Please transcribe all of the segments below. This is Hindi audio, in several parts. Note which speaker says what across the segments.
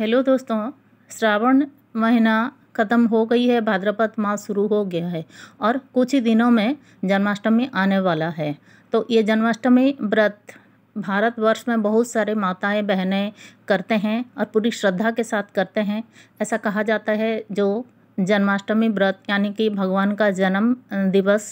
Speaker 1: हेलो दोस्तों श्रावण महीना ख़त्म हो गई है भाद्रपद मास शुरू हो गया है और कुछ ही दिनों में जन्माष्टमी आने वाला है तो ये जन्माष्टमी व्रत भारतवर्ष में बहुत सारे माताएं बहनें करते हैं और पूरी श्रद्धा के साथ करते हैं ऐसा कहा जाता है जो जन्माष्टमी व्रत यानी कि भगवान का जन्म दिवस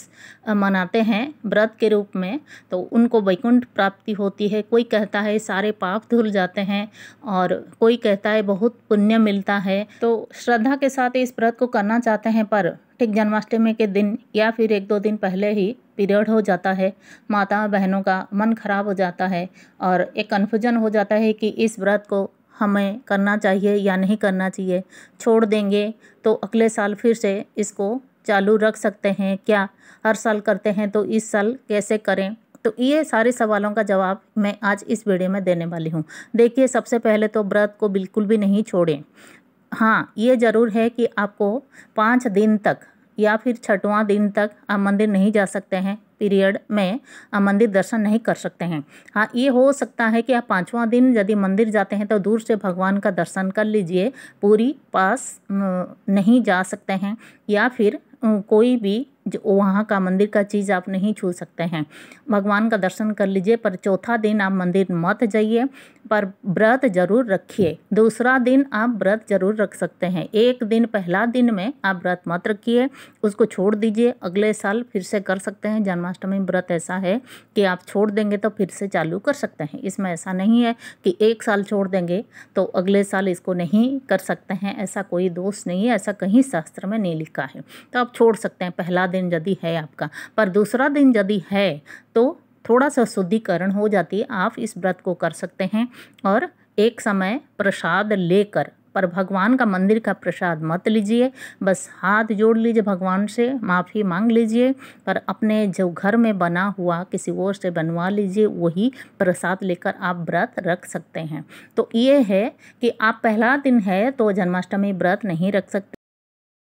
Speaker 1: मनाते हैं व्रत के रूप में तो उनको वैकुंठ प्राप्ति होती है कोई कहता है सारे पाप धुल जाते हैं और कोई कहता है बहुत पुण्य मिलता है तो श्रद्धा के साथ इस व्रत को करना चाहते हैं पर ठीक जन्माष्टमी के दिन या फिर एक दो दिन पहले ही पीरियड हो जाता है माता बहनों का मन खराब हो जाता है और एक कन्फ्यूजन हो जाता है कि इस व्रत को हमें करना चाहिए या नहीं करना चाहिए छोड़ देंगे तो अगले साल फिर से इसको चालू रख सकते हैं क्या हर साल करते हैं तो इस साल कैसे करें तो ये सारे सवालों का जवाब मैं आज इस वीडियो में देने वाली हूँ देखिए सबसे पहले तो व्रत को बिल्कुल भी नहीं छोड़ें हाँ ये ज़रूर है कि आपको पाँच दिन तक या फिर छठवां दिन तक आप मंदिर नहीं जा सकते हैं पीरियड में मंदिर दर्शन नहीं कर सकते हैं हाँ ये हो सकता है कि आप पाँचवा दिन यदि मंदिर जाते हैं तो दूर से भगवान का दर्शन कर लीजिए पूरी पास नहीं जा सकते हैं या फिर कोई भी जो वहाँ का मंदिर का चीज़ आप नहीं छू सकते हैं भगवान का दर्शन कर लीजिए पर चौथा दिन आप मंदिर मत जाइए पर व्रत जरूर रखिए दूसरा दिन आप व्रत जरूर रख सकते हैं एक दिन पहला दिन में आप व्रत मत रखिए उसको छोड़ दीजिए अगले साल फिर से कर सकते हैं जन्माष्टमी व्रत ऐसा है कि आप छोड़ देंगे तो फिर से चालू कर सकते हैं इसमें ऐसा नहीं है कि एक साल छोड़ देंगे तो अगले साल इसको नहीं कर सकते हैं ऐसा कोई दोष नहीं है ऐसा कहीं शास्त्र में नहीं लिखा है तो आप छोड़ सकते हैं पहला दिन दिन यदि है आपका पर दूसरा दिन यदि है तो थोड़ा सा शुद्धिकरण हो जाती है आप इस व्रत को कर सकते हैं और एक समय प्रसाद लेकर पर भगवान का मंदिर का प्रसाद मत लीजिए बस हाथ जोड़ लीजिए भगवान से माफ़ी मांग लीजिए पर अपने जो घर में बना हुआ किसी और से बनवा लीजिए वही प्रसाद लेकर आप व्रत रख सकते हैं तो ये है कि आप पहला दिन है तो जन्माष्टमी व्रत नहीं रख सकते